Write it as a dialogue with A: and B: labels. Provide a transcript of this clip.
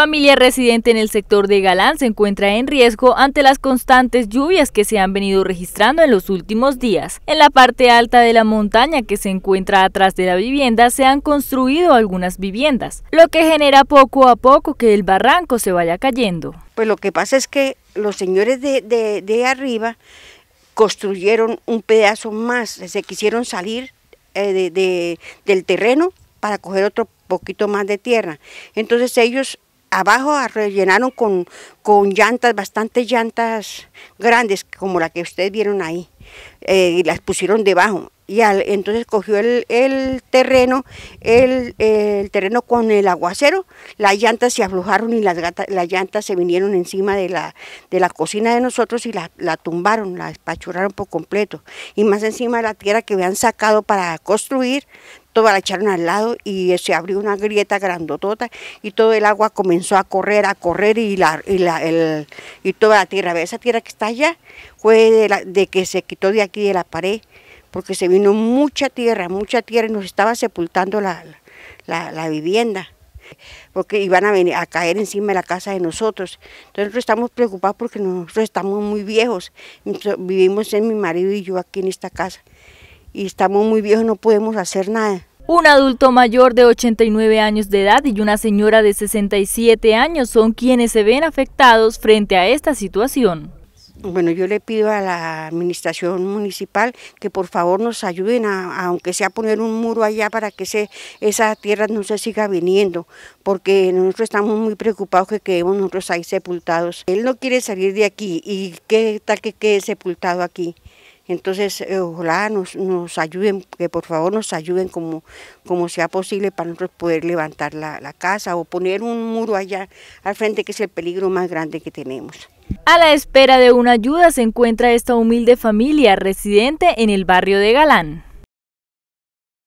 A: Familia residente en el sector de Galán se encuentra en riesgo ante las constantes lluvias que se han venido registrando en los últimos días. En la parte alta de la montaña que se encuentra atrás de la vivienda se han construido algunas viviendas, lo que genera poco a
B: poco que el barranco se vaya cayendo. Pues lo que pasa es que los señores de, de, arriba construyeron un pedazo más, se quisieron salir eh, de, del terreno para coger otro poquito más de tierra. Entonces ellos abajo rellenaron con, llantas, bastantes llantas grandes, como la que ustedes vieron ahí, eh, y las pusieron debajo. Y al, entonces cogió el, terreno, el, terreno con el aguacero, las llantas se aflojaron y las, las llantas se vinieron encima de la, de la cocina de nosotros y la, la tumbaron, la espachuraron por completo. Y más encima de la tierra que habían sacado para construir, todo la echaron al lado y se abrió una grieta grandotota y todo el agua comenzó a correr, a correr y, la, toda la tierra, esa tierra que está allá fue de, que se quitó de aquí de la pared, porque se vino mucha tierra, mucha tierra y nos estaba sepultando la, vivienda porque iban a venir a caer encima de la casa de nosotros. Entonces nosotros estamos preocupados porque nosotros estamos muy viejos. Vivimos en mi marido y yo aquí en esta casa y estamos muy viejos, no podemos hacer nada.
A: Un adulto mayor de 89 años de edad y una señora de 67 años son quienes se ven afectados frente a esta situación.
B: Bueno, yo le pido a la administración municipal que por favor nos ayuden, aunque sea poner un muro allá para que esa tierra no se siga viniendo, porque nosotros estamos muy preocupados que quedemos nosotros ahí sepultados. Él no quiere salir de aquí y qué tal que quede sepultado aquí. Entonces, eh, ojalá nos, ayuden, que por favor nos ayuden como, sea posible para nosotros poder levantar la casa o poner un muro allá al frente, que es el peligro más grande que tenemos.
A: A la espera de una ayuda se encuentra esta humilde familia residente en el barrio de Galán.